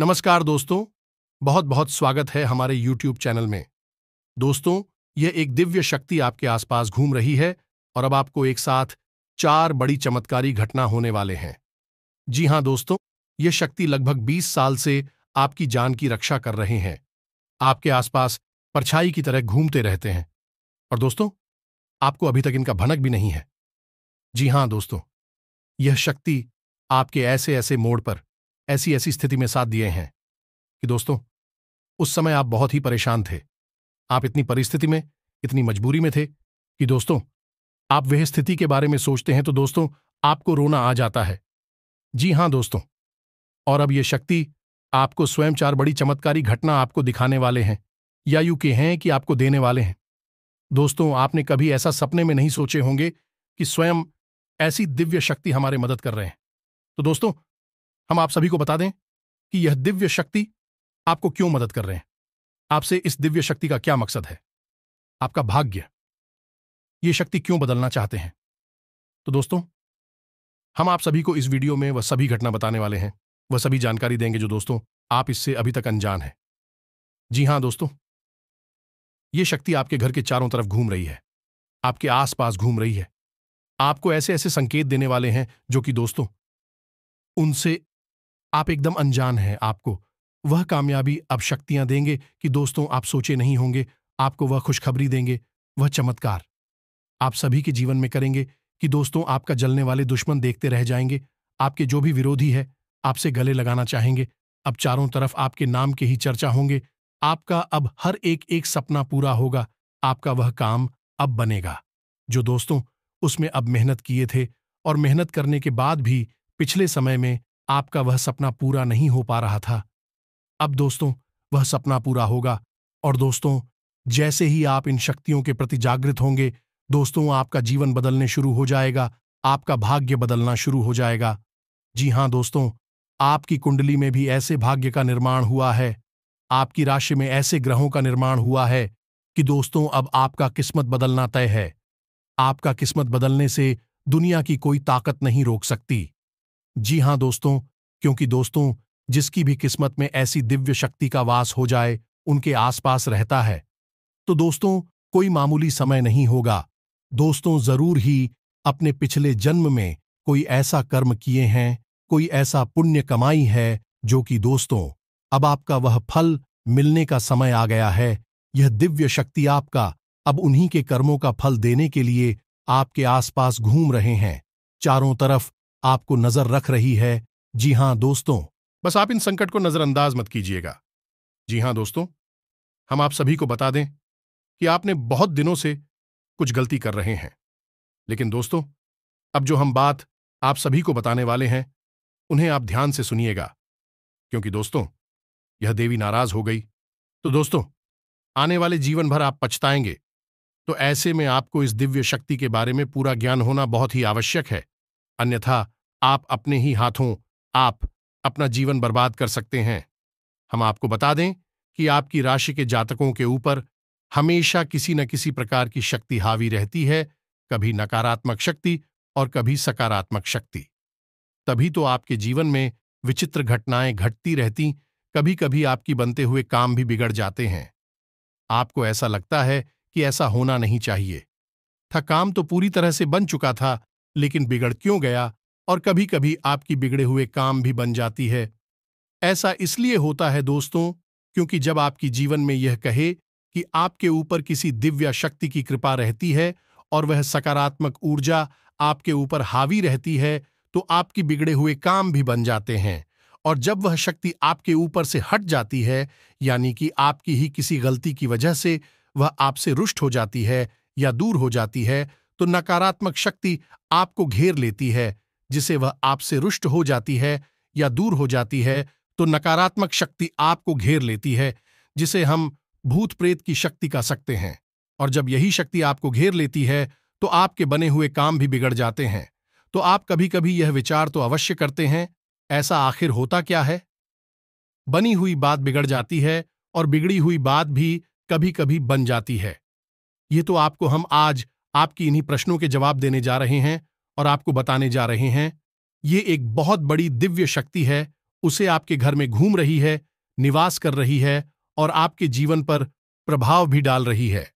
नमस्कार दोस्तों बहुत बहुत स्वागत है हमारे YouTube चैनल में दोस्तों यह एक दिव्य शक्ति आपके आसपास घूम रही है और अब आपको एक साथ चार बड़ी चमत्कारी घटना होने वाले हैं जी हां दोस्तों यह शक्ति लगभग 20 साल से आपकी जान की रक्षा कर रहे हैं आपके आसपास परछाई की तरह घूमते रहते हैं और दोस्तों आपको अभी तक इनका भनक भी नहीं है जी हां दोस्तों यह शक्ति आपके ऐसे ऐसे मोड़ पर ऐसी ऐसी स्थिति में साथ दिए हैं कि दोस्तों उस समय आप बहुत ही परेशान थे आप इतनी परिस्थिति में इतनी मजबूरी में थे कि दोस्तों आप वह स्थिति के बारे में सोचते हैं तो दोस्तों आपको रोना आ जाता है जी हां दोस्तों और अब यह शक्ति आपको स्वयं चार बड़ी चमत्कारी घटना आपको दिखाने वाले हैं या यू के हैं कि आपको देने वाले हैं दोस्तों आपने कभी ऐसा सपने में नहीं सोचे होंगे कि स्वयं ऐसी दिव्य शक्ति हमारे मदद कर रहे हैं तो दोस्तों हम आप सभी को बता दें कि यह दिव्य शक्ति आपको क्यों मदद कर रहे हैं आपसे इस दिव्य शक्ति का क्या मकसद है आपका भाग्य ये शक्ति क्यों बदलना चाहते हैं तो दोस्तों हम आप सभी को इस वीडियो में वह सभी घटना बताने वाले हैं वह सभी जानकारी देंगे जो दोस्तों आप इससे अभी तक अनजान हैं जी हां दोस्तों ये शक्ति आपके घर के चारों तरफ घूम रही है आपके आसपास घूम रही है आपको ऐसे ऐसे संकेत देने वाले हैं जो कि दोस्तों उनसे आप एकदम अनजान हैं आपको वह कामयाबी अब शक्तियां देंगे कि दोस्तों आप सोचे नहीं होंगे आपको वह खुशखबरी देंगे वह चमत्कार आप सभी के जीवन में करेंगे कि दोस्तों आपका जलने वाले दुश्मन देखते रह जाएंगे आपके जो भी विरोधी है आपसे गले लगाना चाहेंगे अब चारों तरफ आपके नाम के ही चर्चा होंगे आपका अब हर एक एक सपना पूरा होगा आपका वह काम अब बनेगा जो दोस्तों उसमें अब मेहनत किए थे और मेहनत करने के बाद भी पिछले समय में आपका वह सपना पूरा नहीं हो पा रहा था अब दोस्तों वह सपना पूरा होगा और दोस्तों जैसे ही आप इन शक्तियों के प्रति जागृत होंगे दोस्तों आपका जीवन बदलने शुरू हो जाएगा आपका भाग्य बदलना शुरू हो जाएगा जी हां दोस्तों आपकी कुंडली में भी ऐसे भाग्य का निर्माण हुआ है आपकी राशि में ऐसे ग्रहों का निर्माण हुआ है कि दोस्तों अब आपका किस्मत बदलना तय है आपका किस्मत बदलने से दुनिया की कोई ताकत नहीं रोक सकती जी हां दोस्तों क्योंकि दोस्तों जिसकी भी किस्मत में ऐसी दिव्य शक्ति का वास हो जाए उनके आसपास रहता है तो दोस्तों कोई मामूली समय नहीं होगा दोस्तों जरूर ही अपने पिछले जन्म में कोई ऐसा कर्म किए हैं कोई ऐसा पुण्य कमाई है जो कि दोस्तों अब आपका वह फल मिलने का समय आ गया है यह दिव्य शक्ति आपका अब उन्हीं के कर्मों का फल देने के लिए आपके आसपास घूम रहे हैं चारों तरफ आपको नजर रख रही है जी हां दोस्तों बस आप इन संकट को नजरअंदाज मत कीजिएगा जी हां दोस्तों हम आप सभी को बता दें कि आपने बहुत दिनों से कुछ गलती कर रहे हैं लेकिन दोस्तों अब जो हम बात आप सभी को बताने वाले हैं उन्हें आप ध्यान से सुनिएगा क्योंकि दोस्तों यह देवी नाराज हो गई तो दोस्तों आने वाले जीवन भर आप पछताएंगे तो ऐसे में आपको इस दिव्य शक्ति के बारे में पूरा ज्ञान होना बहुत ही आवश्यक है अन्यथा आप अपने ही हाथों आप अपना जीवन बर्बाद कर सकते हैं हम आपको बता दें कि आपकी राशि के जातकों के ऊपर हमेशा किसी न किसी प्रकार की शक्ति हावी रहती है कभी नकारात्मक शक्ति और कभी सकारात्मक शक्ति तभी तो आपके जीवन में विचित्र घटनाएं घटती रहती कभी कभी आपकी बनते हुए काम भी बिगड़ जाते हैं आपको ऐसा लगता है कि ऐसा होना नहीं चाहिए था काम तो पूरी तरह से बन चुका था लेकिन बिगड़ क्यों गया और कभी कभी आपकी बिगड़े हुए काम भी बन जाती है ऐसा इसलिए होता है दोस्तों क्योंकि जब आपकी जीवन में यह कहे कि आपके ऊपर किसी दिव्य शक्ति की कृपा रहती है और वह सकारात्मक ऊर्जा आपके ऊपर हावी रहती है तो आपकी बिगड़े हुए काम भी बन जाते हैं और जब वह शक्ति आपके ऊपर से हट जाती है यानी कि आपकी ही किसी गलती की वजह से वह आपसे रुष्ट हो जाती है या दूर हो जाती है तो नकारात्मक शक्ति आपको घेर लेती है जिसे वह आपसे रुष्ट हो जाती है या दूर हो जाती है तो नकारात्मक शक्ति आपको घेर लेती है जिसे हम भूत प्रेत की शक्ति कह सकते हैं और जब यही शक्ति आपको घेर लेती है तो आपके बने हुए काम भी बिगड़ जाते हैं तो आप कभी कभी यह विचार तो अवश्य करते हैं ऐसा आखिर होता क्या है बनी हुई बात बिगड़ जाती है और बिगड़ी हुई बात भी कभी कभी बन जाती है ये तो आपको हम आज आपकी इन्हीं प्रश्नों के जवाब देने जा रहे हैं और आपको बताने जा रहे हैं ये एक बहुत बड़ी दिव्य शक्ति है उसे आपके घर में घूम रही है निवास कर रही है और आपके जीवन पर प्रभाव भी डाल रही है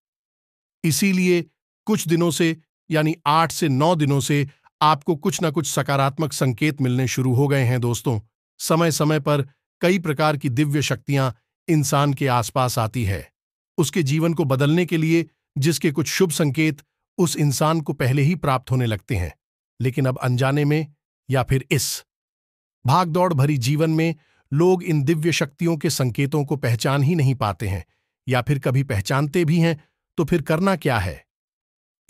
इसीलिए कुछ दिनों से यानी आठ से नौ दिनों से आपको कुछ ना कुछ सकारात्मक संकेत मिलने शुरू हो गए हैं दोस्तों समय समय पर कई प्रकार की दिव्य शक्तियां इंसान के आसपास आती है उसके जीवन को बदलने के लिए जिसके कुछ शुभ संकेत उस इंसान को पहले ही प्राप्त होने लगते हैं लेकिन अब अनजाने में या फिर इस भागदौड़ भरी जीवन में लोग इन दिव्य शक्तियों के संकेतों को पहचान ही नहीं पाते हैं या फिर कभी पहचानते भी हैं तो फिर करना क्या है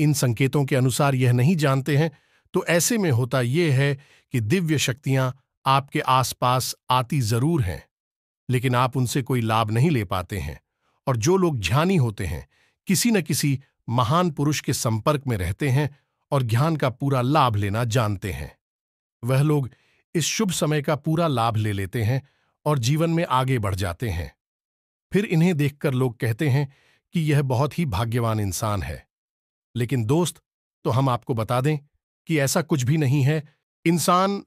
इन संकेतों के अनुसार यह नहीं जानते हैं तो ऐसे में होता यह है कि दिव्य शक्तियां आपके आसपास आती जरूर हैं लेकिन आप उनसे कोई लाभ नहीं ले पाते हैं और जो लोग ध्यान होते हैं किसी न किसी महान पुरुष के संपर्क में रहते हैं और ज्ञान का पूरा लाभ लेना जानते हैं वह लोग इस शुभ समय का पूरा लाभ ले लेते हैं और जीवन में आगे बढ़ जाते हैं फिर इन्हें देखकर लोग कहते हैं कि यह बहुत ही भाग्यवान इंसान है लेकिन दोस्त तो हम आपको बता दें कि ऐसा कुछ भी नहीं है इंसान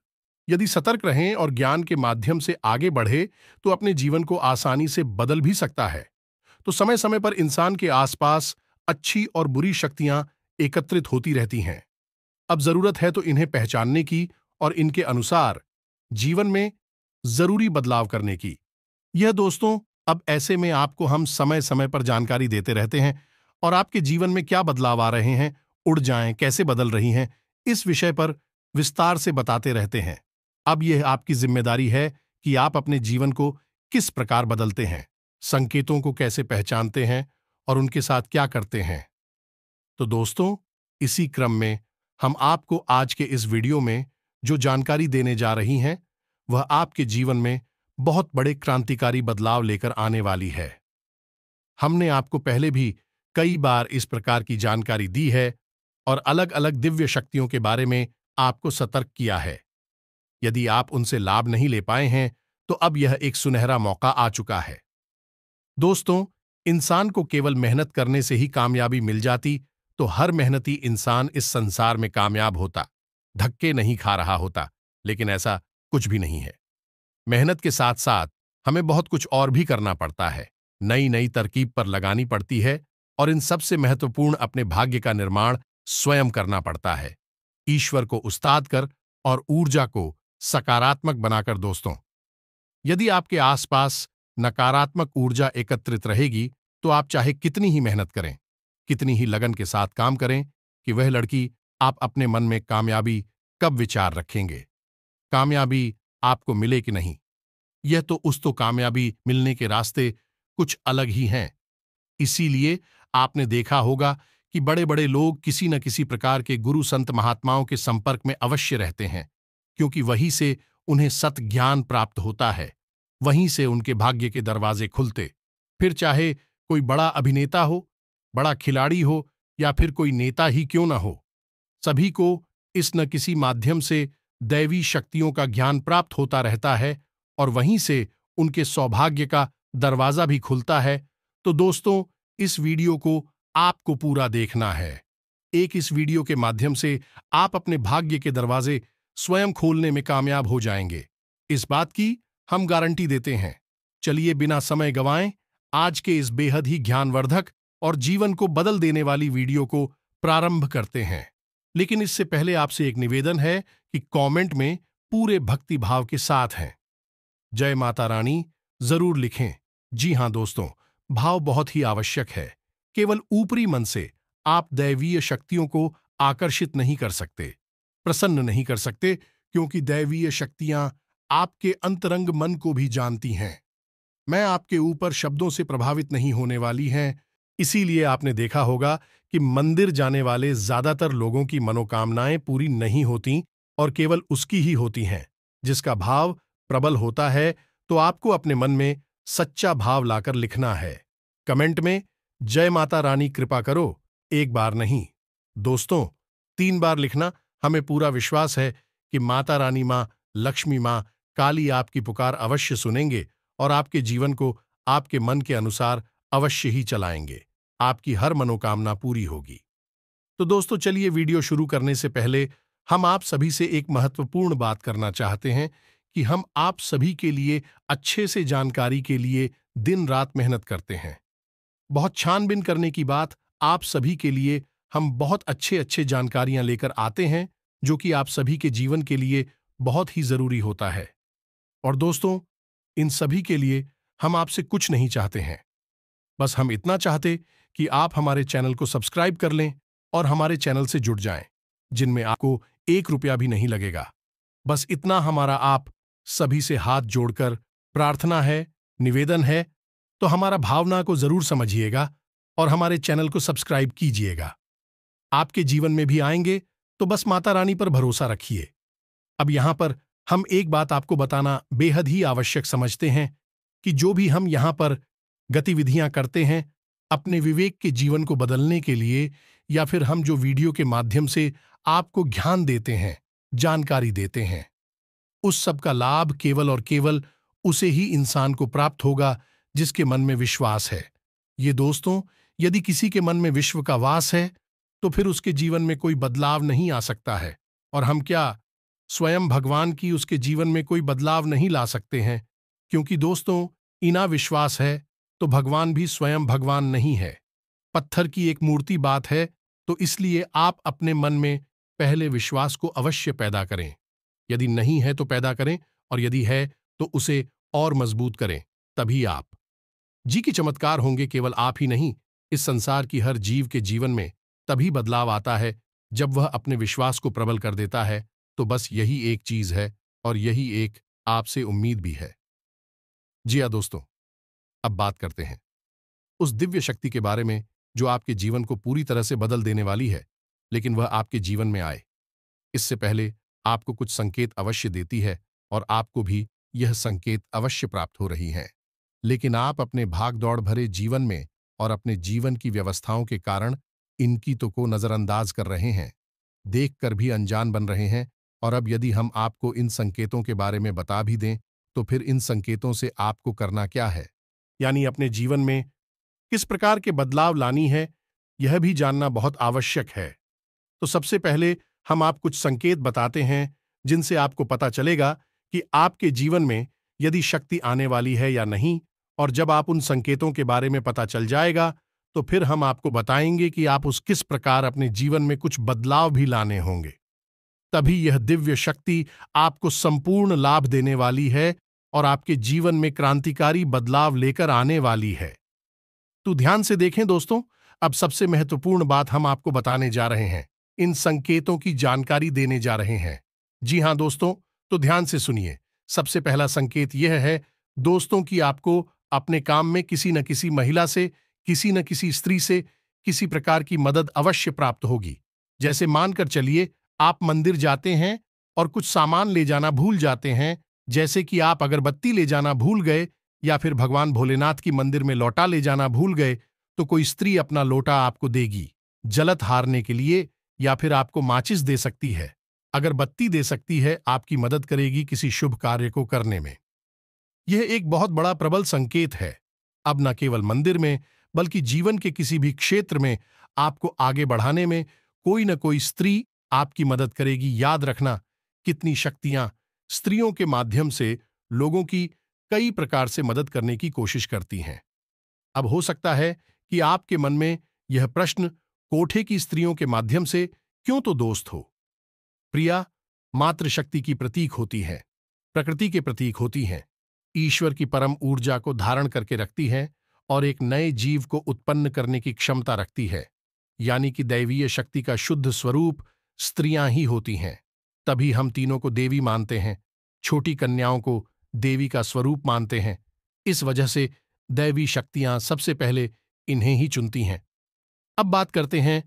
यदि सतर्क रहें और ज्ञान के माध्यम से आगे बढ़े तो अपने जीवन को आसानी से बदल भी सकता है तो समय समय पर इंसान के आसपास अच्छी और बुरी शक्तियां एकत्रित होती रहती हैं अब जरूरत है तो इन्हें पहचानने की और इनके अनुसार जीवन में जरूरी बदलाव करने की यह दोस्तों अब ऐसे में आपको हम समय समय पर जानकारी देते रहते हैं और आपके जीवन में क्या बदलाव आ रहे हैं उड़ जाएं कैसे बदल रही हैं इस विषय पर विस्तार से बताते रहते हैं अब यह आपकी जिम्मेदारी है कि आप अपने जीवन को किस प्रकार बदलते हैं संकेतों को कैसे पहचानते हैं और उनके साथ क्या करते हैं तो दोस्तों इसी क्रम में हम आपको आज के इस वीडियो में जो जानकारी देने जा रही हैं वह आपके जीवन में बहुत बड़े क्रांतिकारी बदलाव लेकर आने वाली है हमने आपको पहले भी कई बार इस प्रकार की जानकारी दी है और अलग अलग दिव्य शक्तियों के बारे में आपको सतर्क किया है यदि आप उनसे लाभ नहीं ले पाए हैं तो अब यह एक सुनहरा मौका आ चुका है दोस्तों इंसान को केवल मेहनत करने से ही कामयाबी मिल जाती तो हर मेहनती इंसान इस संसार में कामयाब होता धक्के नहीं खा रहा होता लेकिन ऐसा कुछ भी नहीं है मेहनत के साथ साथ हमें बहुत कुछ और भी करना पड़ता है नई नई तरकीब पर लगानी पड़ती है और इन सबसे महत्वपूर्ण अपने भाग्य का निर्माण स्वयं करना पड़ता है ईश्वर को उस्ताद कर और ऊर्जा को सकारात्मक बनाकर दोस्तों यदि आपके आसपास नकारात्मक ऊर्जा एकत्रित रहेगी तो आप चाहे कितनी ही मेहनत करें कितनी ही लगन के साथ काम करें कि वह लड़की आप अपने मन में कामयाबी कब विचार रखेंगे कामयाबी आपको मिले कि नहीं यह तो उस तो कामयाबी मिलने के रास्ते कुछ अलग ही हैं इसीलिए आपने देखा होगा कि बड़े बड़े लोग किसी न किसी प्रकार के गुरु संत महात्माओं के संपर्क में अवश्य रहते हैं क्योंकि वहीं से उन्हें सत ज्ञान प्राप्त होता है वहीं से उनके भाग्य के दरवाजे खुलते फिर चाहे कोई बड़ा अभिनेता हो बड़ा खिलाड़ी हो या फिर कोई नेता ही क्यों ना हो सभी को इस न किसी माध्यम से दैवी शक्तियों का ज्ञान प्राप्त होता रहता है और वहीं से उनके सौभाग्य का दरवाज़ा भी खुलता है तो दोस्तों इस वीडियो को आपको पूरा देखना है एक इस वीडियो के माध्यम से आप अपने भाग्य के दरवाजे स्वयं खोलने में कामयाब हो जाएंगे इस बात की हम गारंटी देते हैं चलिए बिना समय गवाएं आज के इस बेहद ही ज्ञानवर्धक और जीवन को बदल देने वाली वीडियो को प्रारंभ करते हैं लेकिन इससे पहले आपसे एक निवेदन है कि कमेंट में पूरे भक्ति भाव के साथ हैं जय माता रानी जरूर लिखें जी हां दोस्तों भाव बहुत ही आवश्यक है केवल ऊपरी मन से आप दैवीय शक्तियों को आकर्षित नहीं कर सकते प्रसन्न नहीं कर सकते क्योंकि दैवीय शक्तियां आपके अंतरंग मन को भी जानती हैं मैं आपके ऊपर शब्दों से प्रभावित नहीं होने वाली हैं इसीलिए आपने देखा होगा कि मंदिर जाने वाले ज्यादातर लोगों की मनोकामनाएं पूरी नहीं होती और केवल उसकी ही होती हैं जिसका भाव प्रबल होता है तो आपको अपने मन में सच्चा भाव लाकर लिखना है कमेंट में जय माता रानी कृपा करो एक बार नहीं दोस्तों तीन बार लिखना हमें पूरा विश्वास है कि माता रानी माँ लक्ष्मी माँ काली आपकी पुकार अवश्य सुनेंगे और आपके जीवन को आपके मन के अनुसार अवश्य ही चलाएंगे आपकी हर मनोकामना पूरी होगी तो दोस्तों चलिए वीडियो शुरू करने से पहले हम आप सभी से एक महत्वपूर्ण बात करना चाहते हैं कि हम आप सभी के लिए अच्छे से जानकारी के लिए दिन रात मेहनत करते हैं बहुत छानबीन करने की बात आप सभी के लिए हम बहुत अच्छे अच्छे जानकारियां लेकर आते हैं जो कि आप सभी के जीवन के लिए बहुत ही जरूरी होता है और दोस्तों इन सभी के लिए हम आपसे कुछ नहीं चाहते हैं बस हम इतना चाहते कि आप हमारे चैनल को सब्सक्राइब कर लें और हमारे चैनल से जुड़ जाएं, जिनमें आपको एक रुपया भी नहीं लगेगा बस इतना हमारा आप सभी से हाथ जोड़कर प्रार्थना है निवेदन है तो हमारा भावना को जरूर समझिएगा और हमारे चैनल को सब्सक्राइब कीजिएगा आपके जीवन में भी आएंगे तो बस माता रानी पर भरोसा रखिए अब यहां पर हम एक बात आपको बताना बेहद ही आवश्यक समझते हैं कि जो भी हम यहां पर गतिविधियां करते हैं अपने विवेक के जीवन को बदलने के लिए या फिर हम जो वीडियो के माध्यम से आपको ज्ञान देते हैं जानकारी देते हैं उस सब का लाभ केवल और केवल उसे ही इंसान को प्राप्त होगा जिसके मन में विश्वास है ये दोस्तों यदि किसी के मन में विश्व का वास है तो फिर उसके जीवन में कोई बदलाव नहीं आ सकता है और हम क्या स्वयं भगवान की उसके जीवन में कोई बदलाव नहीं ला सकते हैं क्योंकि दोस्तों इना विश्वास है तो भगवान भी स्वयं भगवान नहीं है पत्थर की एक मूर्ति बात है तो इसलिए आप अपने मन में पहले विश्वास को अवश्य पैदा करें यदि नहीं है तो पैदा करें और यदि है तो उसे और मजबूत करें तभी आप जी की चमत्कार होंगे केवल आप ही नहीं इस संसार की हर जीव के जीवन में तभी बदलाव आता है जब वह अपने विश्वास को प्रबल कर देता है तो बस यही एक चीज है और यही एक आपसे उम्मीद भी है जी हाँ दोस्तों अब बात करते हैं उस दिव्य शक्ति के बारे में जो आपके जीवन को पूरी तरह से बदल देने वाली है लेकिन वह आपके जीवन में आए इससे पहले आपको कुछ संकेत अवश्य देती है और आपको भी यह संकेत अवश्य प्राप्त हो रही हैं लेकिन आप अपने भागदौड़ भरे जीवन में और अपने जीवन की व्यवस्थाओं के कारण इनकी तो को नजरअंदाज कर रहे हैं देखकर भी अनजान बन रहे हैं और अब यदि हम आपको इन संकेतों के बारे में बता भी दें तो फिर इन संकेतों से आपको करना क्या है यानी अपने जीवन में किस प्रकार के बदलाव लानी है यह भी जानना बहुत आवश्यक है तो सबसे पहले हम आप कुछ संकेत बताते हैं जिनसे आपको पता चलेगा कि आपके जीवन में यदि शक्ति आने वाली है या नहीं और जब आप उन संकेतों के बारे में पता चल जाएगा तो फिर हम आपको बताएंगे कि आप उस किस प्रकार अपने जीवन में कुछ बदलाव भी लाने होंगे तभी यह दिव्य शक्ति आपको संपूर्ण लाभ देने वाली है और आपके जीवन में क्रांतिकारी बदलाव लेकर आने वाली है तो ध्यान से देखें दोस्तों अब सबसे महत्वपूर्ण बात हम आपको बताने जा रहे हैं इन संकेतों की जानकारी देने जा रहे हैं जी हां दोस्तों तो ध्यान से सुनिए सबसे पहला संकेत यह है दोस्तों की आपको अपने काम में किसी न किसी महिला से किसी न किसी स्त्री से किसी प्रकार की मदद अवश्य प्राप्त होगी जैसे मानकर चलिए आप मंदिर जाते हैं और कुछ सामान ले जाना भूल जाते हैं जैसे कि आप अगरबत्ती ले जाना भूल गए या फिर भगवान भोलेनाथ की मंदिर में लौटा ले जाना भूल गए तो कोई स्त्री अपना लोटा आपको देगी जलत हारने के लिए या फिर आपको माचिस दे सकती है अगर बत्ती दे सकती है आपकी मदद करेगी किसी शुभ कार्य को करने में यह एक बहुत बड़ा प्रबल संकेत है अब न केवल मंदिर में बल्कि जीवन के किसी भी क्षेत्र में आपको आगे बढ़ाने में कोई न कोई स्त्री आपकी मदद करेगी याद रखना कितनी शक्तियां स्त्रियों के माध्यम से लोगों की कई प्रकार से मदद करने की कोशिश करती हैं अब हो सकता है कि आपके मन में यह प्रश्न कोठे की स्त्रियों के माध्यम से क्यों तो दोस्त हो प्रिया मातृशक्ति की प्रतीक होती है प्रकृति के प्रतीक होती हैं ईश्वर की परम ऊर्जा को धारण करके रखती हैं और एक नए जीव को उत्पन्न करने की क्षमता रखती है यानी कि दैवीय शक्ति का शुद्ध स्वरूप स्त्रियां ही होती हैं तभी हम तीनों को देवी मानते हैं छोटी कन्याओं को देवी का स्वरूप मानते हैं इस वजह से दैवी शक्तियां सबसे पहले इन्हें ही चुनती हैं अब बात करते हैं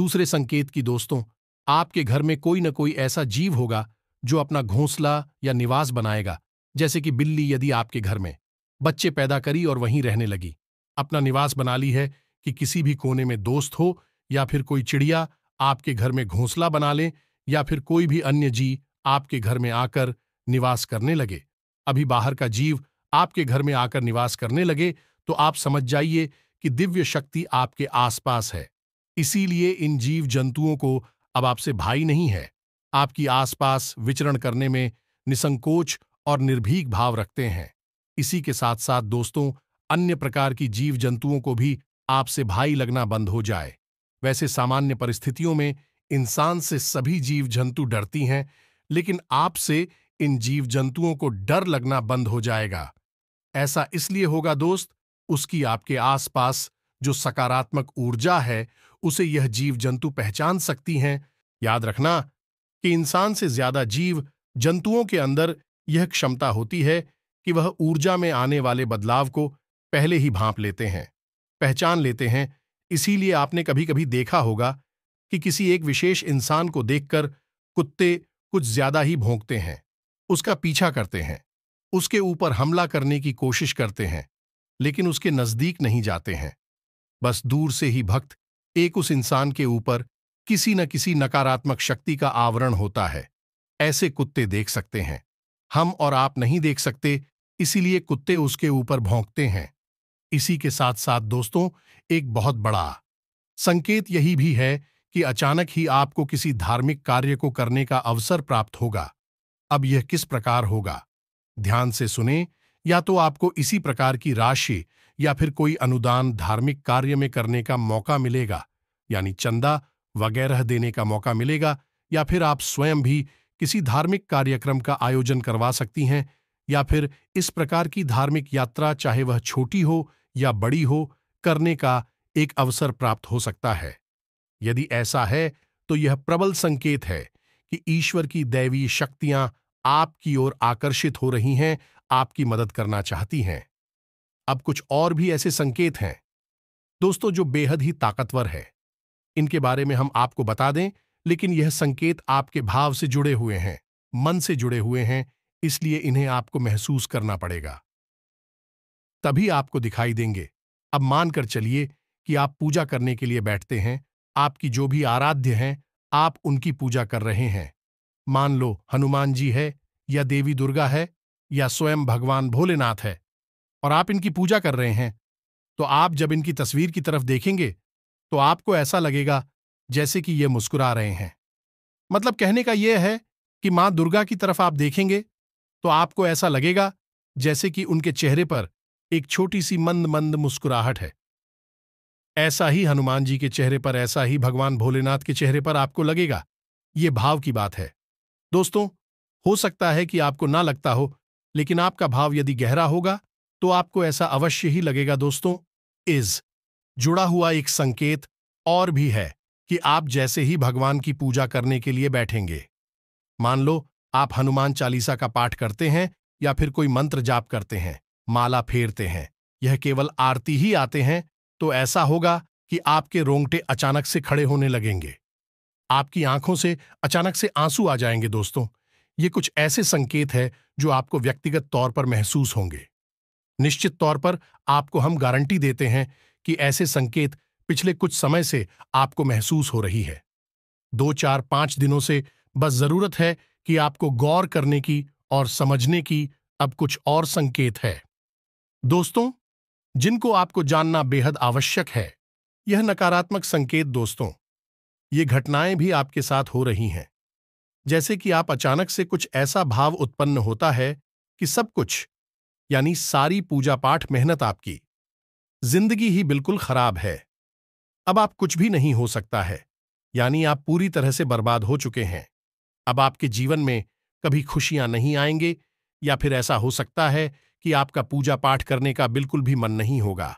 दूसरे संकेत की दोस्तों आपके घर में कोई न कोई ऐसा जीव होगा जो अपना घोंसला या निवास बनाएगा जैसे कि बिल्ली यदि आपके घर में बच्चे पैदा करी और वहीं रहने लगी अपना निवास बना ली है कि किसी भी कोने में दोस्त हो या फिर कोई चिड़िया आपके घर में घोंसला बना लें या फिर कोई भी अन्य जीव आपके घर में आकर निवास करने लगे अभी बाहर का जीव आपके घर में आकर निवास करने लगे तो आप समझ जाइए कि दिव्य शक्ति आपके आसपास है इसीलिए इन जीव जंतुओं को अब आपसे भाई नहीं है आपकी आसपास विचरण करने में निसंकोच और निर्भीक भाव रखते हैं इसी के साथ साथ दोस्तों अन्य प्रकार की जीव जंतुओं को भी आपसे भाई लगना बंद हो जाए वैसे सामान्य परिस्थितियों में इंसान से सभी जीव जंतु डरती हैं लेकिन आपसे इन जीव जंतुओं को डर लगना बंद हो जाएगा ऐसा इसलिए होगा दोस्त उसकी आपके आसपास जो सकारात्मक ऊर्जा है उसे यह जीव जंतु पहचान सकती हैं याद रखना कि इंसान से ज्यादा जीव जंतुओं के अंदर यह क्षमता होती है कि वह ऊर्जा में आने वाले बदलाव को पहले ही भांप लेते हैं पहचान लेते हैं इसीलिए आपने कभी कभी देखा होगा कि किसी एक विशेष इंसान को देखकर कुत्ते कुछ ज्यादा ही भोंकते हैं उसका पीछा करते हैं उसके ऊपर हमला करने की कोशिश करते हैं लेकिन उसके नजदीक नहीं जाते हैं बस दूर से ही भक्त एक उस इंसान के ऊपर किसी न किसी नकारात्मक शक्ति का आवरण होता है ऐसे कुत्ते देख सकते हैं हम और आप नहीं देख सकते इसीलिए कुत्ते उसके ऊपर भोंकते हैं इसी के साथ साथ दोस्तों एक बहुत बड़ा संकेत यही भी है कि अचानक ही आपको किसी धार्मिक कार्य को करने का अवसर प्राप्त होगा अब यह किस प्रकार होगा ध्यान से सुने या तो आपको इसी प्रकार की राशि या फिर कोई अनुदान धार्मिक कार्य में करने का मौका मिलेगा यानी चंदा वगैरह देने का मौका मिलेगा या फिर आप स्वयं भी किसी धार्मिक कार्यक्रम का आयोजन करवा सकती हैं या फिर इस प्रकार की धार्मिक यात्रा चाहे वह छोटी हो या बड़ी हो करने का एक अवसर प्राप्त हो सकता है यदि ऐसा है तो यह प्रबल संकेत है कि ईश्वर की दैवीय शक्तियां आपकी ओर आकर्षित हो रही हैं आपकी मदद करना चाहती हैं अब कुछ और भी ऐसे संकेत हैं दोस्तों जो बेहद ही ताकतवर है इनके बारे में हम आपको बता दें लेकिन यह संकेत आपके भाव से जुड़े हुए हैं मन से जुड़े हुए हैं इसलिए इन्हें आपको महसूस करना पड़ेगा तभी आपको दिखाई देंगे अब मानकर चलिए कि आप पूजा करने के लिए बैठते हैं आपकी जो भी आराध्य हैं आप उनकी पूजा कर रहे हैं मान लो हनुमान जी है या देवी दुर्गा है या स्वयं भगवान भोलेनाथ है और आप इनकी पूजा कर रहे हैं तो आप जब इनकी तस्वीर की तरफ देखेंगे तो आपको ऐसा लगेगा जैसे कि ये मुस्कुरा रहे हैं मतलब कहने का यह है कि मां दुर्गा की तरफ आप देखेंगे तो आपको ऐसा लगेगा जैसे कि उनके चेहरे पर एक छोटी सी मंद मंद मुस्कुराहट है ऐसा ही हनुमान जी के चेहरे पर ऐसा ही भगवान भोलेनाथ के चेहरे पर आपको लगेगा ये भाव की बात है दोस्तों हो सकता है कि आपको ना लगता हो लेकिन आपका भाव यदि गहरा होगा तो आपको ऐसा अवश्य ही लगेगा दोस्तों इज जुड़ा हुआ एक संकेत और भी है कि आप जैसे ही भगवान की पूजा करने के लिए बैठेंगे मान लो आप हनुमान चालीसा का पाठ करते हैं या फिर कोई मंत्र जाप करते हैं माला फेरते हैं यह केवल आरती ही आते हैं तो ऐसा होगा कि आपके रोंगटे अचानक से खड़े होने लगेंगे आपकी आंखों से अचानक से आंसू आ जाएंगे दोस्तों ये कुछ ऐसे संकेत है जो आपको व्यक्तिगत तौर पर महसूस होंगे निश्चित तौर पर आपको हम गारंटी देते हैं कि ऐसे संकेत पिछले कुछ समय से आपको महसूस हो रही है दो चार पांच दिनों से बस जरूरत है कि आपको गौर करने की और समझने की अब कुछ और संकेत है दोस्तों जिनको आपको जानना बेहद आवश्यक है यह नकारात्मक संकेत दोस्तों ये घटनाएं भी आपके साथ हो रही हैं जैसे कि आप अचानक से कुछ ऐसा भाव उत्पन्न होता है कि सब कुछ यानी सारी पूजा पाठ मेहनत आपकी जिंदगी ही बिल्कुल खराब है अब आप कुछ भी नहीं हो सकता है यानी आप पूरी तरह से बर्बाद हो चुके हैं अब आपके जीवन में कभी खुशियां नहीं आएंगे या फिर ऐसा हो सकता है कि आपका पूजा पाठ करने का बिल्कुल भी मन नहीं होगा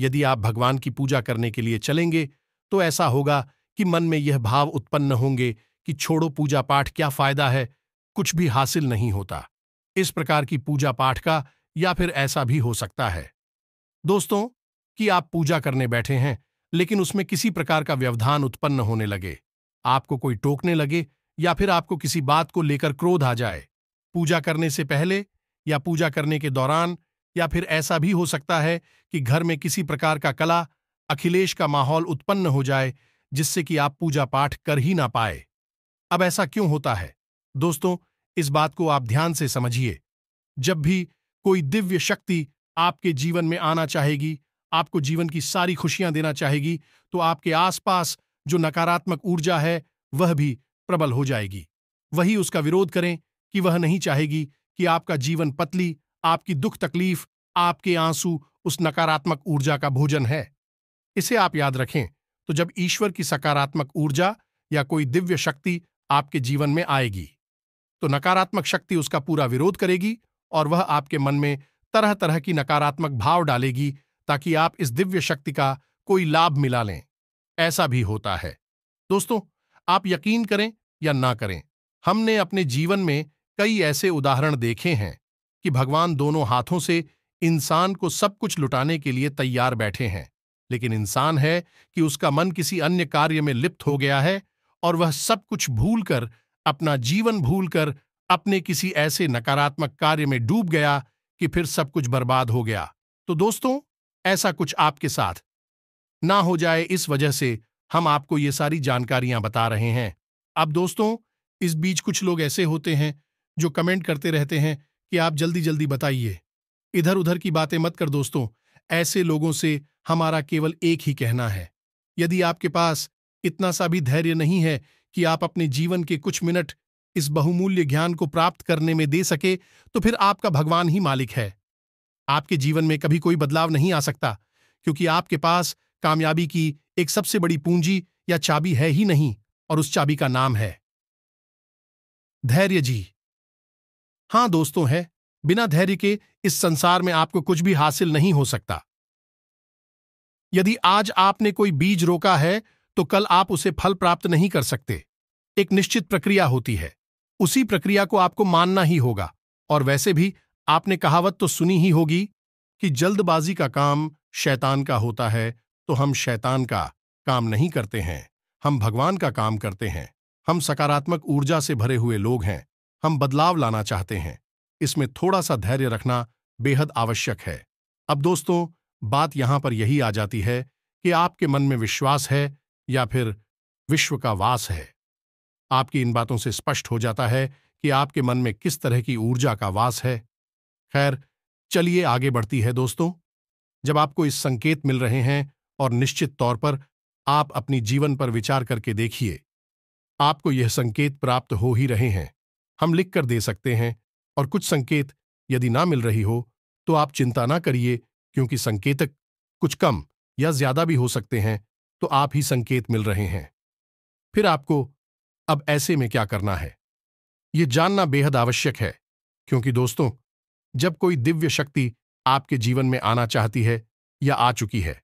यदि आप भगवान की पूजा करने के लिए चलेंगे तो ऐसा होगा कि मन में यह भाव उत्पन्न होंगे कि छोड़ो पूजा पाठ क्या फायदा है कुछ भी हासिल नहीं होता इस प्रकार की पूजा पाठ का या फिर ऐसा भी हो सकता है दोस्तों कि आप पूजा करने बैठे हैं लेकिन उसमें किसी प्रकार का व्यवधान उत्पन्न होने लगे आपको कोई टोकने लगे या फिर आपको किसी बात को लेकर क्रोध आ जाए पूजा करने से पहले या पूजा करने के दौरान या फिर ऐसा भी हो सकता है कि घर में किसी प्रकार का कला अखिलेश का माहौल उत्पन्न हो जाए जिससे कि आप पूजा पाठ कर ही ना पाए अब ऐसा क्यों होता है दोस्तों इस बात को आप ध्यान से समझिए जब भी कोई दिव्य शक्ति आपके जीवन में आना चाहेगी आपको जीवन की सारी खुशियां देना चाहेगी तो आपके आसपास जो नकारात्मक ऊर्जा है वह भी प्रबल हो जाएगी वही उसका विरोध करें कि वह नहीं चाहेगी कि आपका जीवन पतली आपकी दुख तकलीफ आपके आंसू उस नकारात्मक ऊर्जा का भोजन है इसे आप याद रखें तो जब ईश्वर की सकारात्मक ऊर्जा या कोई दिव्य शक्ति आपके जीवन में आएगी तो नकारात्मक शक्ति उसका पूरा विरोध करेगी और वह आपके मन में तरह तरह की नकारात्मक भाव डालेगी ताकि आप इस दिव्य शक्ति का कोई लाभ मिला लें ऐसा भी होता है दोस्तों आप यकीन करें या ना करें हमने अपने जीवन में कई ऐसे उदाहरण देखे हैं कि भगवान दोनों हाथों से इंसान को सब कुछ लुटाने के लिए तैयार बैठे हैं लेकिन इंसान है कि उसका मन किसी अन्य कार्य में लिप्त हो गया है और वह सब कुछ भूलकर अपना जीवन भूलकर अपने किसी ऐसे नकारात्मक कार्य में डूब गया कि फिर सब कुछ बर्बाद हो गया तो दोस्तों ऐसा कुछ आपके साथ ना हो जाए इस वजह से हम आपको ये सारी जानकारियां बता रहे हैं अब दोस्तों इस बीच कुछ लोग ऐसे होते हैं जो कमेंट करते रहते हैं कि आप जल्दी जल्दी बताइए इधर उधर की बातें मत कर दोस्तों ऐसे लोगों से हमारा केवल एक ही कहना है यदि आपके पास इतना सा भी धैर्य नहीं है कि आप अपने जीवन के कुछ मिनट इस बहुमूल्य ज्ञान को प्राप्त करने में दे सके तो फिर आपका भगवान ही मालिक है आपके जीवन में कभी कोई बदलाव नहीं आ सकता क्योंकि आपके पास कामयाबी की एक सबसे बड़ी पूंजी या चाबी है ही नहीं और उस चाबी का नाम है धैर्य जी हाँ दोस्तों है बिना धैर्य के इस संसार में आपको कुछ भी हासिल नहीं हो सकता यदि आज आपने कोई बीज रोका है तो कल आप उसे फल प्राप्त नहीं कर सकते एक निश्चित प्रक्रिया होती है उसी प्रक्रिया को आपको मानना ही होगा और वैसे भी आपने कहावत तो सुनी ही होगी कि जल्दबाजी का काम शैतान का होता है तो हम शैतान का काम नहीं करते हैं हम भगवान का काम करते हैं हम सकारात्मक ऊर्जा से भरे हुए लोग हैं हम बदलाव लाना चाहते हैं इसमें थोड़ा सा धैर्य रखना बेहद आवश्यक है अब दोस्तों बात यहां पर यही आ जाती है कि आपके मन में विश्वास है या फिर विश्व का वास है आपकी इन बातों से स्पष्ट हो जाता है कि आपके मन में किस तरह की ऊर्जा का वास है खैर चलिए आगे बढ़ती है दोस्तों जब आपको इस संकेत मिल रहे हैं और निश्चित तौर पर आप अपनी जीवन पर विचार करके देखिए आपको यह संकेत प्राप्त हो ही रहे हैं हम लिख कर दे सकते हैं और कुछ संकेत यदि ना मिल रही हो तो आप चिंता ना करिए क्योंकि संकेतक कुछ कम या ज्यादा भी हो सकते हैं तो आप ही संकेत मिल रहे हैं फिर आपको अब ऐसे में क्या करना है ये जानना बेहद आवश्यक है क्योंकि दोस्तों जब कोई दिव्य शक्ति आपके जीवन में आना चाहती है या आ चुकी है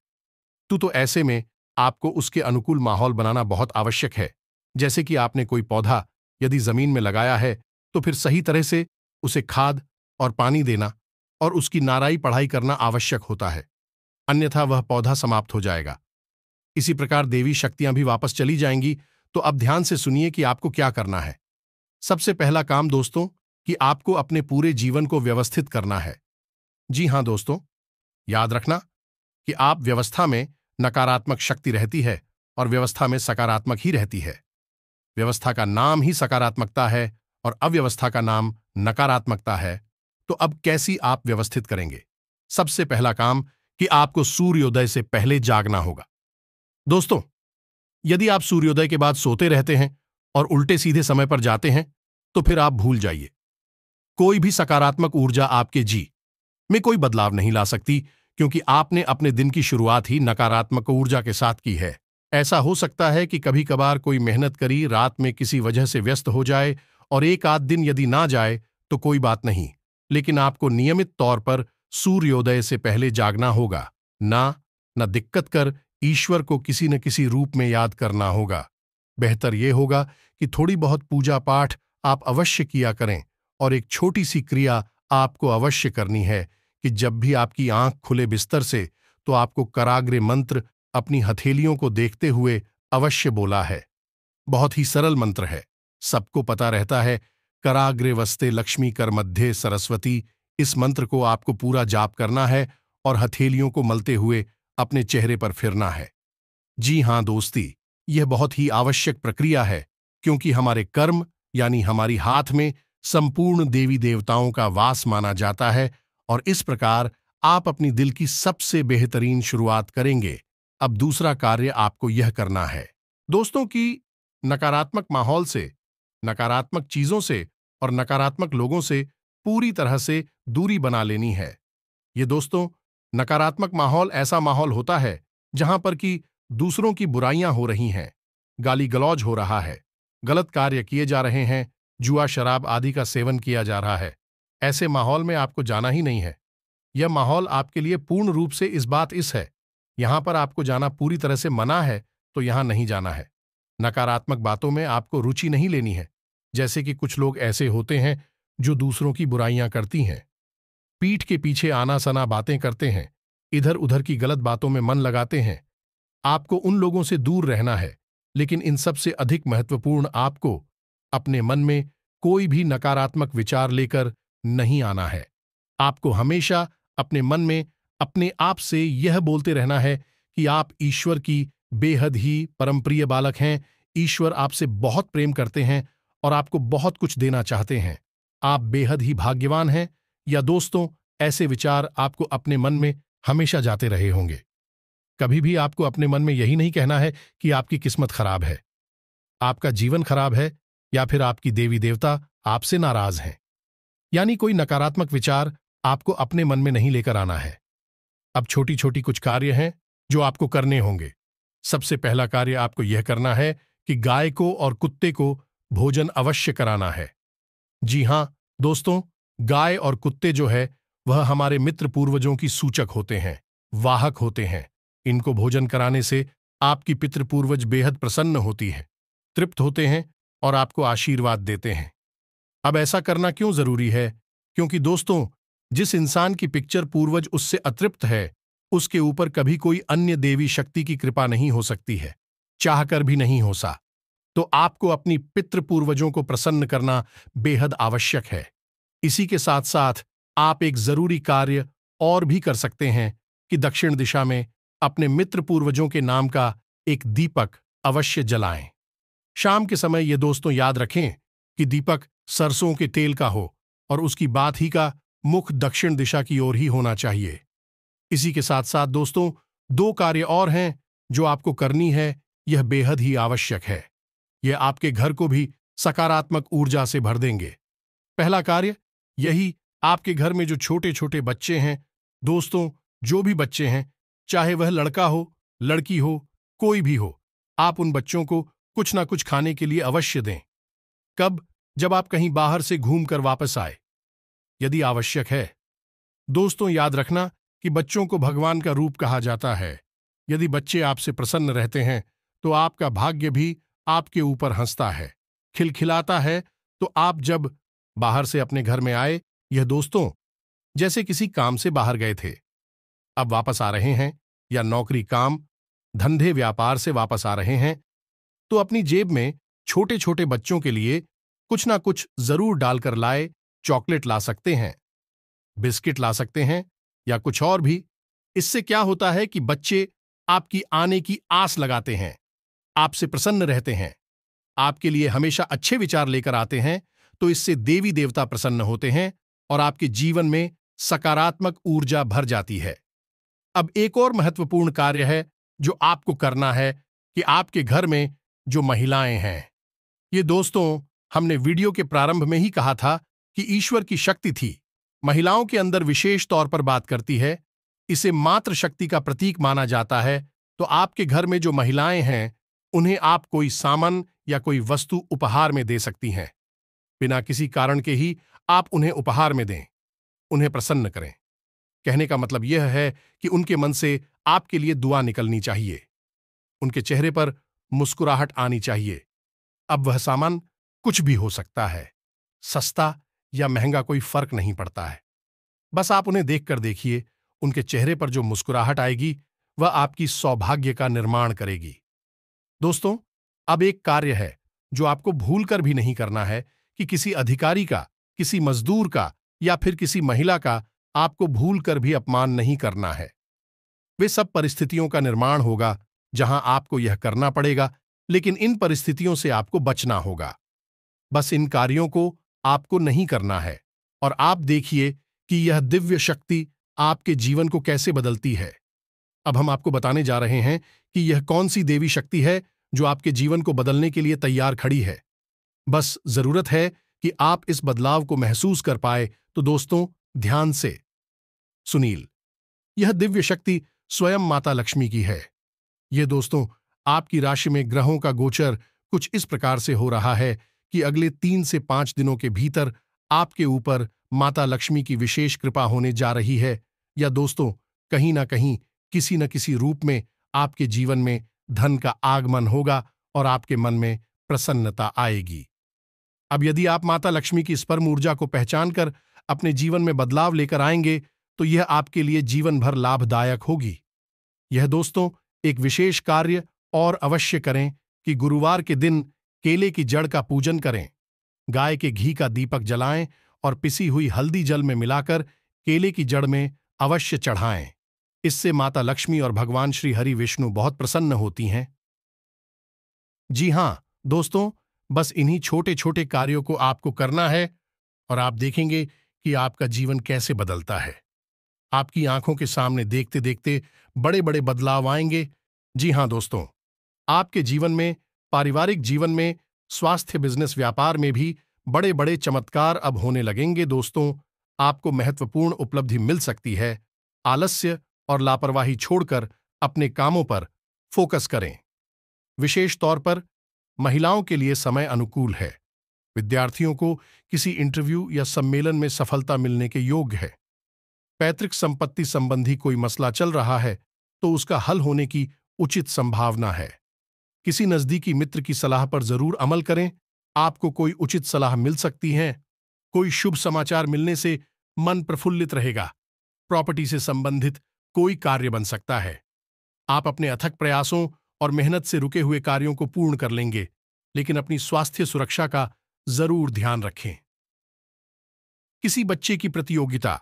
तो तो ऐसे में आपको उसके अनुकूल माहौल बनाना बहुत आवश्यक है जैसे कि आपने कोई पौधा यदि जमीन में लगाया है तो फिर सही तरह से उसे खाद और पानी देना और उसकी नाराई पढ़ाई करना आवश्यक होता है अन्यथा वह पौधा समाप्त हो जाएगा इसी प्रकार देवी शक्तियां भी वापस चली जाएंगी तो अब ध्यान से सुनिए कि आपको क्या करना है सबसे पहला काम दोस्तों कि आपको अपने पूरे जीवन को व्यवस्थित करना है जी हां दोस्तों याद रखना कि आप व्यवस्था में नकारात्मक शक्ति रहती है और व्यवस्था में सकारात्मक ही रहती है व्यवस्था का नाम ही सकारात्मकता है और अव्यवस्था का नाम नकारात्मकता है तो अब कैसी आप व्यवस्थित करेंगे सबसे पहला काम कि आपको सूर्योदय से पहले जागना होगा दोस्तों यदि आप सूर्योदय के बाद सोते रहते हैं और उल्टे सीधे समय पर जाते हैं तो फिर आप भूल जाइए कोई भी सकारात्मक ऊर्जा आपके जी में कोई बदलाव नहीं ला सकती क्योंकि आपने अपने दिन की शुरुआत ही नकारात्मक ऊर्जा के साथ की है ऐसा हो सकता है कि कभी कभार कोई मेहनत करी रात में किसी वजह से व्यस्त हो जाए और एक आध दिन यदि ना जाए तो कोई बात नहीं लेकिन आपको नियमित तौर पर सूर्योदय से पहले जागना होगा ना न दिक्कत कर ईश्वर को किसी न किसी रूप में याद करना होगा बेहतर ये होगा कि थोड़ी बहुत पूजा पाठ आप अवश्य किया करें और एक छोटी सी क्रिया आपको अवश्य करनी है कि जब भी आपकी आंख खुले बिस्तर से तो आपको कराग्रे मंत्र अपनी हथेलियों को देखते हुए अवश्य बोला है बहुत ही सरल मंत्र है सबको पता रहता है कराग्रे वस्ते लक्ष्मी कर मध्य सरस्वती इस मंत्र को आपको पूरा जाप करना है और हथेलियों को मलते हुए अपने चेहरे पर फिरना है जी हां दोस्ती यह बहुत ही आवश्यक प्रक्रिया है क्योंकि हमारे कर्म यानी हमारी हाथ में संपूर्ण देवी देवताओं का वास माना जाता है और इस प्रकार आप अपनी दिल की सबसे बेहतरीन शुरुआत करेंगे अब दूसरा कार्य आपको यह करना है दोस्तों की नकारात्मक माहौल से नकारात्मक चीजों से और नकारात्मक लोगों से पूरी तरह से दूरी बना लेनी है ये दोस्तों नकारात्मक माहौल ऐसा माहौल होता है जहां पर कि दूसरों की बुराइयां हो रही हैं गाली गलौज हो रहा है गलत कार्य किए जा रहे हैं जुआ शराब आदि का सेवन किया जा रहा है ऐसे माहौल में आपको जाना ही नहीं है यह माहौल आपके लिए पूर्ण रूप से इस बात इस है यहां पर आपको जाना पूरी तरह से मना है तो यहां नहीं जाना है नकारात्मक बातों में आपको रुचि नहीं लेनी है जैसे कि कुछ लोग ऐसे होते हैं जो दूसरों की बुराइयां करती हैं पीठ के पीछे आना सना बातें करते हैं इधर उधर की गलत बातों में मन लगाते हैं आपको उन लोगों से दूर रहना है लेकिन इन सबसे अधिक महत्वपूर्ण आपको अपने मन में कोई भी नकारात्मक विचार लेकर नहीं आना है आपको हमेशा अपने मन में अपने आप से यह बोलते रहना है कि आप ईश्वर की बेहद ही परमप्रिय बालक हैं ईश्वर आपसे बहुत प्रेम करते हैं और आपको बहुत कुछ देना चाहते हैं आप बेहद ही भाग्यवान हैं या दोस्तों ऐसे विचार आपको अपने मन में हमेशा जाते रहे होंगे कभी भी आपको अपने मन में यही नहीं कहना है कि आपकी किस्मत खराब है आपका जीवन खराब है या फिर आपकी देवी देवता आपसे नाराज हैं यानी कोई नकारात्मक विचार आपको अपने मन में नहीं लेकर आना है अब छोटी छोटी कुछ कार्य हैं जो आपको करने होंगे सबसे पहला कार्य आपको यह करना है कि गाय को और कुत्ते को भोजन अवश्य कराना है जी हां दोस्तों गाय और कुत्ते जो है वह हमारे मित्र पूर्वजों की सूचक होते हैं वाहक होते हैं इनको भोजन कराने से आपकी पितृपूर्वज बेहद प्रसन्न होती है तृप्त होते हैं और आपको आशीर्वाद देते हैं अब ऐसा करना क्यों जरूरी है क्योंकि दोस्तों जिस इंसान की पिक्चर पूर्वज उससे अतृप्त है उसके ऊपर कभी कोई अन्य देवी शक्ति की कृपा नहीं हो सकती है चाहकर भी नहीं हो सा तो आपको अपनी पित्र पूर्वजों को प्रसन्न करना बेहद आवश्यक है इसी के साथ साथ आप एक जरूरी कार्य और भी कर सकते हैं कि दक्षिण दिशा में अपने मित्र पूर्वजों के नाम का एक दीपक अवश्य जलाएं शाम के समय ये दोस्तों याद रखें कि दीपक सरसों के तेल का हो और उसकी बात ही का मुख दक्षिण दिशा की ओर ही होना चाहिए इसी के साथ साथ दोस्तों दो कार्य और हैं जो आपको करनी है यह बेहद ही आवश्यक है यह आपके घर को भी सकारात्मक ऊर्जा से भर देंगे पहला कार्य यही आपके घर में जो छोटे छोटे बच्चे हैं दोस्तों जो भी बच्चे हैं चाहे वह लड़का हो लड़की हो कोई भी हो आप उन बच्चों को कुछ ना कुछ खाने के लिए अवश्य दें कब जब आप कहीं बाहर से घूम कर वापस आए यदि आवश्यक है दोस्तों याद रखना कि बच्चों को भगवान का रूप कहा जाता है यदि बच्चे आपसे प्रसन्न रहते हैं तो आपका भाग्य भी आपके ऊपर हंसता है खिलखिलाता है तो आप जब बाहर से अपने घर में आए यह दोस्तों जैसे किसी काम से बाहर गए थे अब वापस आ रहे हैं या नौकरी काम धंधे व्यापार से वापस आ रहे हैं तो अपनी जेब में छोटे छोटे बच्चों के लिए कुछ ना कुछ जरूर डालकर लाए चॉकलेट ला सकते हैं बिस्किट ला सकते हैं या कुछ और भी इससे क्या होता है कि बच्चे आपकी आने की आस लगाते हैं आपसे प्रसन्न रहते हैं आपके लिए हमेशा अच्छे विचार लेकर आते हैं तो इससे देवी देवता प्रसन्न होते हैं और आपके जीवन में सकारात्मक ऊर्जा भर जाती है अब एक और महत्वपूर्ण कार्य है जो आपको करना है कि आपके घर में जो महिलाएं हैं ये दोस्तों हमने वीडियो के प्रारंभ में ही कहा था कि ईश्वर की शक्ति थी महिलाओं के अंदर विशेष तौर पर बात करती है इसे मात्र शक्ति का प्रतीक माना जाता है तो आपके घर में जो महिलाएं हैं उन्हें आप कोई सामान या कोई वस्तु उपहार में दे सकती हैं बिना किसी कारण के ही आप उन्हें उपहार में दें उन्हें प्रसन्न करें कहने का मतलब यह है कि उनके मन से आपके लिए दुआ निकलनी चाहिए उनके चेहरे पर मुस्कुराहट आनी चाहिए अब वह सामान कुछ भी हो सकता है सस्ता या महंगा कोई फर्क नहीं पड़ता है बस आप उन्हें देखकर देखिए उनके चेहरे पर जो मुस्कुराहट आएगी वह आपकी सौभाग्य का निर्माण करेगी दोस्तों अब एक कार्य है जो आपको भूलकर भी नहीं करना है कि किसी अधिकारी का किसी मजदूर का या फिर किसी महिला का आपको भूल कर भी अपमान नहीं करना है वे सब परिस्थितियों का निर्माण होगा जहां आपको यह करना पड़ेगा लेकिन इन परिस्थितियों से आपको बचना होगा बस इन कार्यों को आपको नहीं करना है और आप देखिए कि यह दिव्य शक्ति आपके जीवन को कैसे बदलती है अब हम आपको बताने जा रहे हैं कि यह कौन सी देवी शक्ति है जो आपके जीवन को बदलने के लिए तैयार खड़ी है बस जरूरत है कि आप इस बदलाव को महसूस कर पाए तो दोस्तों ध्यान से सुनील यह दिव्य शक्ति स्वयं माता लक्ष्मी की है यह दोस्तों आपकी राशि में ग्रहों का गोचर कुछ इस प्रकार से हो रहा है कि अगले तीन से पांच दिनों के भीतर आपके ऊपर माता लक्ष्मी की विशेष कृपा होने जा रही है या दोस्तों कहीं ना कहीं किसी न किसी रूप में आपके जीवन में धन का आगमन होगा और आपके मन में प्रसन्नता आएगी अब यदि आप माता लक्ष्मी की स्पर्म ऊर्जा को पहचान कर अपने जीवन में बदलाव लेकर आएंगे तो यह आपके लिए जीवन भर लाभदायक होगी यह दोस्तों एक विशेष कार्य और अवश्य करें कि गुरुवार के दिन केले की जड़ का पूजन करें गाय के घी का दीपक जलाएं और पिसी हुई हल्दी जल में मिलाकर केले की जड़ में अवश्य चढ़ाएं इससे माता लक्ष्मी और भगवान श्री हरि विष्णु बहुत प्रसन्न होती हैं जी हां दोस्तों बस इन्हीं छोटे छोटे कार्यों को आपको करना है और आप देखेंगे कि आपका जीवन कैसे बदलता है आपकी आंखों के सामने देखते देखते बड़े बड़े बदलाव आएंगे जी हां दोस्तों आपके जीवन में पारिवारिक जीवन में स्वास्थ्य बिजनेस व्यापार में भी बड़े बड़े चमत्कार अब होने लगेंगे दोस्तों आपको महत्वपूर्ण उपलब्धि मिल सकती है आलस्य और लापरवाही छोड़कर अपने कामों पर फोकस करें विशेष तौर पर महिलाओं के लिए समय अनुकूल है विद्यार्थियों को किसी इंटरव्यू या सम्मेलन में सफलता मिलने के योग्य है पैतृक संपत्ति संबंधी कोई मसला चल रहा है तो उसका हल होने की उचित संभावना है किसी नज़दीकी मित्र की सलाह पर जरूर अमल करें आपको कोई उचित सलाह मिल सकती है कोई शुभ समाचार मिलने से मन प्रफुल्लित रहेगा प्रॉपर्टी से संबंधित कोई कार्य बन सकता है आप अपने अथक प्रयासों और मेहनत से रुके हुए कार्यों को पूर्ण कर लेंगे लेकिन अपनी स्वास्थ्य सुरक्षा का जरूर ध्यान रखें किसी बच्चे की प्रतियोगिता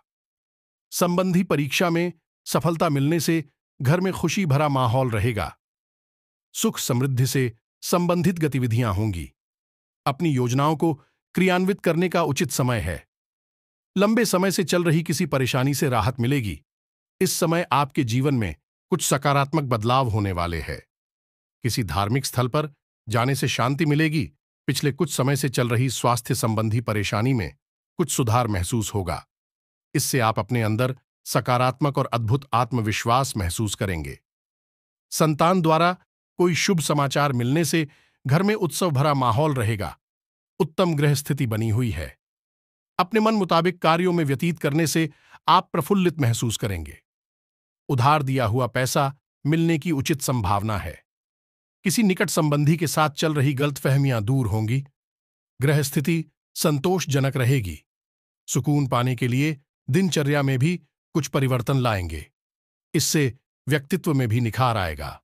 संबंधी परीक्षा में सफलता मिलने से घर में खुशी भरा माहौल रहेगा सुख समृद्धि से संबंधित गतिविधियां होंगी अपनी योजनाओं को क्रियान्वित करने का उचित समय है लंबे समय से चल रही किसी परेशानी से राहत मिलेगी इस समय आपके जीवन में कुछ सकारात्मक बदलाव होने वाले हैं किसी धार्मिक स्थल पर जाने से शांति मिलेगी पिछले कुछ समय से चल रही स्वास्थ्य संबंधी परेशानी में कुछ सुधार महसूस होगा इससे आप अपने अंदर सकारात्मक और अद्भुत आत्मविश्वास महसूस करेंगे संतान द्वारा कोई शुभ समाचार मिलने से घर में उत्सव भरा माहौल रहेगा उत्तम ग्रह स्थिति बनी हुई है अपने मन मुताबिक कार्यों में व्यतीत करने से आप प्रफुल्लित महसूस करेंगे उधार दिया हुआ पैसा मिलने की उचित संभावना है किसी निकट संबंधी के साथ चल रही गलतफहमियां दूर होंगी ग्रह स्थिति संतोषजनक रहेगी सुकून पाने के लिए दिनचर्या में भी कुछ परिवर्तन लाएंगे इससे व्यक्तित्व में भी निखार आएगा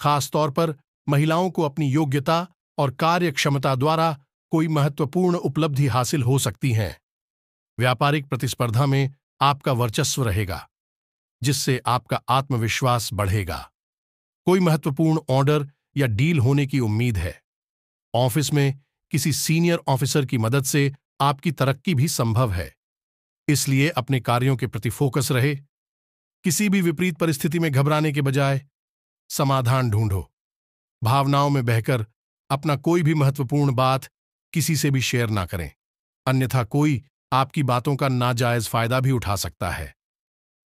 खासतौर पर महिलाओं को अपनी योग्यता और कार्यक्षमता द्वारा कोई महत्वपूर्ण उपलब्धि हासिल हो सकती हैं व्यापारिक प्रतिस्पर्धा में आपका वर्चस्व रहेगा जिससे आपका आत्मविश्वास बढ़ेगा कोई महत्वपूर्ण ऑर्डर या डील होने की उम्मीद है ऑफिस में किसी सीनियर ऑफिसर की मदद से आपकी तरक्की भी संभव है इसलिए अपने कार्यों के प्रति फोकस रहे किसी भी विपरीत परिस्थिति में घबराने के बजाय समाधान ढूंढो भावनाओं में बहकर अपना कोई भी महत्वपूर्ण बात किसी से भी शेयर ना करें अन्यथा कोई आपकी बातों का नाजायज फायदा भी उठा सकता है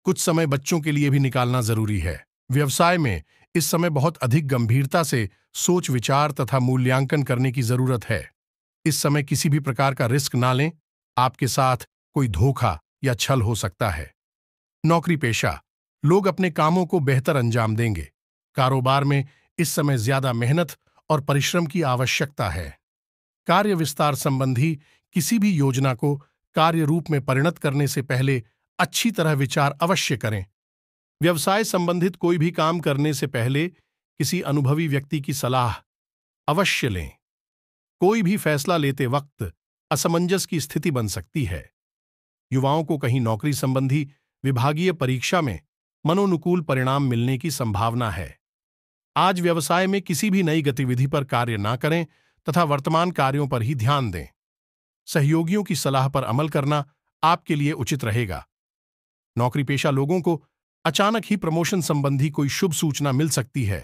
कुछ समय बच्चों के लिए भी निकालना जरूरी है व्यवसाय में इस समय बहुत अधिक गंभीरता से सोच विचार तथा मूल्यांकन करने की जरूरत है इस समय किसी भी प्रकार का रिस्क ना लें आपके साथ कोई धोखा या छल हो सकता है नौकरी पेशा लोग अपने कामों को बेहतर अंजाम देंगे कारोबार में इस समय ज्यादा मेहनत और परिश्रम की आवश्यकता है कार्य विस्तार संबंधी किसी भी योजना को कार्य रूप में परिणत करने से पहले अच्छी तरह विचार अवश्य करें व्यवसाय संबंधित कोई भी काम करने से पहले किसी अनुभवी व्यक्ति की सलाह अवश्य लें कोई भी फैसला लेते वक्त असमंजस की स्थिति बन सकती है युवाओं को कहीं नौकरी संबंधी विभागीय परीक्षा में मनोनुकूल परिणाम मिलने की संभावना है आज व्यवसाय में किसी भी नई गतिविधि पर कार्य ना करें तथा वर्तमान कार्यों पर ही ध्यान दें सहयोगियों की सलाह पर अमल करना आपके लिए उचित रहेगा नौकरी पेशा लोगों को अचानक ही प्रमोशन संबंधी कोई शुभ सूचना मिल सकती है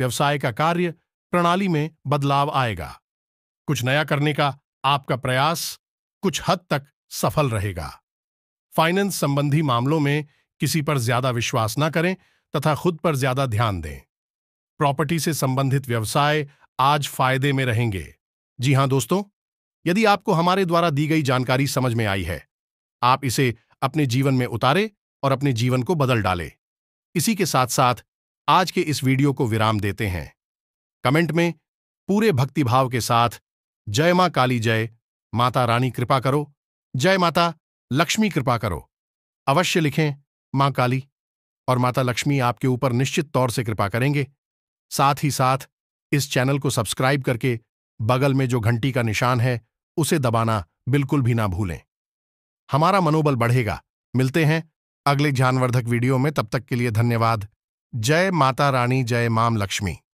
व्यवसाय का कार्य प्रणाली में बदलाव आएगा कुछ नया करने का आपका प्रयास कुछ हद तक सफल रहेगा फाइनेंस संबंधी मामलों में किसी पर ज्यादा विश्वास न करें तथा खुद पर ज्यादा ध्यान दें प्रॉपर्टी से संबंधित व्यवसाय आज फायदे में रहेंगे जी हां दोस्तों यदि आपको हमारे द्वारा दी गई जानकारी समझ में आई है आप इसे अपने जीवन में उतारे और अपने जीवन को बदल डाले इसी के साथ साथ आज के इस वीडियो को विराम देते हैं कमेंट में पूरे भक्तिभाव के साथ जय मां काली जय माता रानी कृपा करो जय माता लक्ष्मी कृपा करो अवश्य लिखें मां काली और माता लक्ष्मी आपके ऊपर निश्चित तौर से कृपा करेंगे साथ ही साथ इस चैनल को सब्सक्राइब करके बगल में जो घंटी का निशान है उसे दबाना बिल्कुल भी ना भूलें हमारा मनोबल बढ़ेगा मिलते हैं अगले ज्ञानवर्धक वीडियो में तब तक के लिए धन्यवाद जय माता रानी जय माम लक्ष्मी